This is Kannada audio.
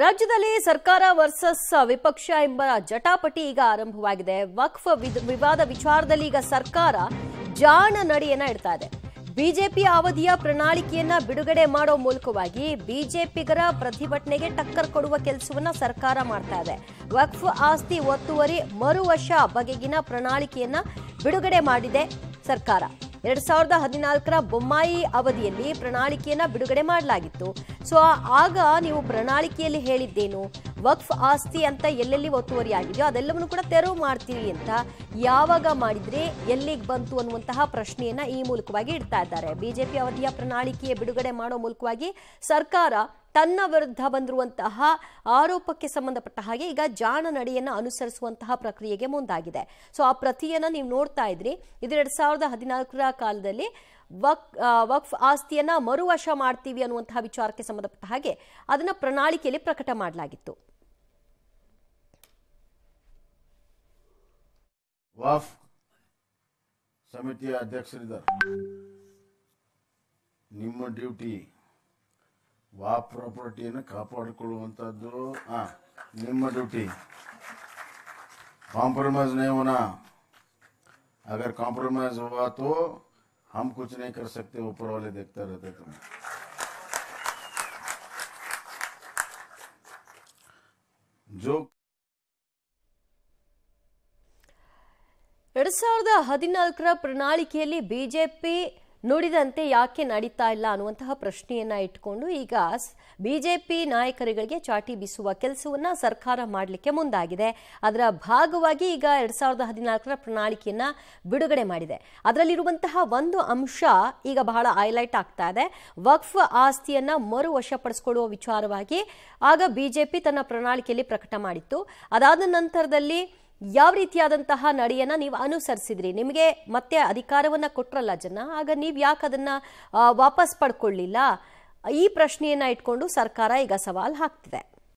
ರಾಜ್ಯದಲ್ಲಿ ಸರ್ಕಾರ ವರ್ಸಸ್ ವಿಪಕ್ಷ ಎಂಬ ಜಟಾಪಟಿ ಈಗ ಆರಂಭವಾಗಿದೆ ವಕ್ಫ್ ವಿವಾದ ವಿಚಾರದಲ್ಲಿ ಈಗ ಸರ್ಕಾರ ಜಾಣ ನಡೆಯನ್ನ ಇಡ್ತಾ ಇದೆ ಬಿಜೆಪಿ ಅವಧಿಯ ಪ್ರಣಾಳಿಕೆಯನ್ನ ಬಿಡುಗಡೆ ಮಾಡೋ ಮೂಲಕವಾಗಿ ಬಿಜೆಪಿಗರ ಪ್ರತಿಭಟನೆಗೆ ಟಕ್ಕರ್ ಕೊಡುವ ಕೆಲಸವನ್ನ ಸರ್ಕಾರ ಮಾಡ್ತಾ ಇದೆ ವಕ್ಫ್ ಆಸ್ತಿ ಒತ್ತುವರಿ ಮರು ವರ್ಷ ಬಗೆಗಿನ ಪ್ರಣಾಳಿಕೆಯನ್ನ ಬಿಡುಗಡೆ ಮಾಡಿದೆ ಸರ್ಕಾರ ಎರಡ್ ಸಾವಿರದ ಹದಿನಾಲ್ಕರ ಬೊಮ್ಮಾಯಿ ಅವಧಿಯಲ್ಲಿ ಪ್ರಣಾಳಿಕೆಯನ್ನ ಬಿಡುಗಡೆ ಮಾಡಲಾಗಿತ್ತು ಸೊ ಆಗ ನೀವು ಪ್ರಣಾಳಿಕೆಯಲ್ಲಿ ಹೇಳಿದ್ದೇನು ವಕ್ಫ್ ಆಸ್ತಿ ಅಂತ ಎಲ್ಲೆಲ್ಲಿ ಒತ್ತುವರಿ ಆಗಿದೆಯೋ ಅದೆಲ್ಲವನ್ನು ಕೂಡ ತೆರವು ಮಾಡ್ತೀವಿ ಅಂತ ಯಾವಾಗ ಮಾಡಿದ್ರೆ ಎಲ್ಲಿಗೆ ಬಂತು ಅನ್ನುವಂತಹ ಪ್ರಶ್ನೆಯನ್ನ ಈ ಮೂಲಕವಾಗಿ ಇಡ್ತಾ ಇದ್ದಾರೆ ಬಿಜೆಪಿ ಅವಧಿಯ ಪ್ರಣಾಳಿಕೆಯ ಬಿಡುಗಡೆ ಮಾಡೋ ಮೂಲಕವಾಗಿ ಸರ್ಕಾರ ತನ್ನ ವಿರುದ್ಧ ಬಂದಿರುವಂತಹ ಆರೋಪಕ್ಕೆ ಸಂಬಂಧಪಟ್ಟ ಹಾಗೆ ಈಗ ಜಾಣ ನಡೆಯನ್ನು ಅನುಸರಿಸುವಂತಹ ಪ್ರಕ್ರಿಯೆಗೆ ಮುಂದಾಗಿದೆ ಸೊ ಆ ಪ್ರತಿಯನ್ನು ನೀವು ನೋಡ್ತಾ ಇದ್ರಿ ಇದು ಎರಡ್ ಸಾವಿರದ ಹದಿನಾಲ್ಕರ ಕಾಲದಲ್ಲಿ ವಕ್ ವಕ್ಫ್ ಆಸ್ತಿಯನ್ನ ಮರುವಶ ಮಾಡ್ತೀವಿ ಅನ್ನುವಂತಹ ವಿಚಾರಕ್ಕೆ ಸಂಬಂಧಪಟ್ಟ ಹಾಗೆ ಅದನ್ನ ಪ್ರಣಾಳಿಕೆಯಲ್ಲಿ ಪ್ರಕಟ ಮಾಡಲಾಗಿತ್ತು ವಾಫ್ ಸಮಿತಿಯ ಅಧ್ಯಕ್ಷರಿದ್ದಾರೆ ನಿಮ್ಮ ಡ್ಯೂಟಿ ವಾ ಪ್ರಾಪರ್ಟಿಯನ್ನು ಕಾಪಾಡಿಕೊಳ್ಳುವಂಥದ್ದು ನಿಮ್ಮ ಡ್ಯೂಟಿ ಕಾಂಪ್ರಮೈಸ್ ನೇವನ ಅಗರ್ ಕಾಂಪ್ರಮೈಸ್ ಹೋಗಾತು ಹಮ್ ಕುಚನೆ ಕರ್ ಸಕ್ತಿ सकते ऊपर रहते ಎರಡ್ ಸಾವಿರದ ಹದಿನಾಲ್ಕರ ಪ್ರಣಾಳಿಕೆಯಲ್ಲಿ ಬಿಜೆಪಿ ನೋಡಿದಂತೆ ಯಾಕೆ ನಡೀತಾ ಇಲ್ಲ ಅನ್ನುವಂತಹ ಪ್ರಶ್ನೆಯನ್ನು ಇಟ್ಕೊಂಡು ಈಗ ಬಿಜೆಪಿ ನಾಯಕರುಗಳಿಗೆ ಚಾಟಿ ಬೀಸುವ ಕೆಲಸವನ್ನು ಸರ್ಕಾರ ಮಾಡಲಿಕ್ಕೆ ಮುಂದಾಗಿದೆ ಅದರ ಭಾಗವಾಗಿ ಈಗ ಎರಡ್ ಸಾವಿರದ ಹದಿನಾಲ್ಕರ ಪ್ರಣಾಳಿಕೆಯನ್ನು ಬಿಡುಗಡೆ ಮಾಡಿದೆ ಅದರಲ್ಲಿರುವಂತಹ ಒಂದು ಅಂಶ ಈಗ ಬಹಳ ಹೈಲೈಟ್ ಆಗ್ತಾ ಇದೆ ವಕ್ಫ್ ಆಸ್ತಿಯನ್ನು ಮರು ವಶಪಡಿಸಿಕೊಳ್ಳುವ ವಿಚಾರವಾಗಿ ಆಗ ಬಿಜೆಪಿ ತನ್ನ ಪ್ರಣಾಳಿಕೆಯಲ್ಲಿ ಪ್ರಕಟ ಮಾಡಿತ್ತು ಅದಾದ ನಂತರದಲ್ಲಿ ಯಾವ ರೀತಿಯಾದಂತಹ ನಡೆಯನ್ನು ನೀವು ಅನುಸರಿಸಿದ್ರಿ ನಿಮಗೆ ಮತ್ತೆ ಅಧಿಕಾರವನ್ನು ಕೊಟ್ಟರಲ್ಲ ಜನ ಆಗ ನೀವು ಯಾಕೆ ಅದನ್ನು ವಾಪಸ್ ಪಡ್ಕೊಳ್ಳಿಲ್ಲ ಈ ಪ್ರಶ್ನೆಯನ್ನು ಇಟ್ಕೊಂಡು ಸರ್ಕಾರ ಈಗ ಸವಾಲ್ ಹಾಕ್ತಿದೆ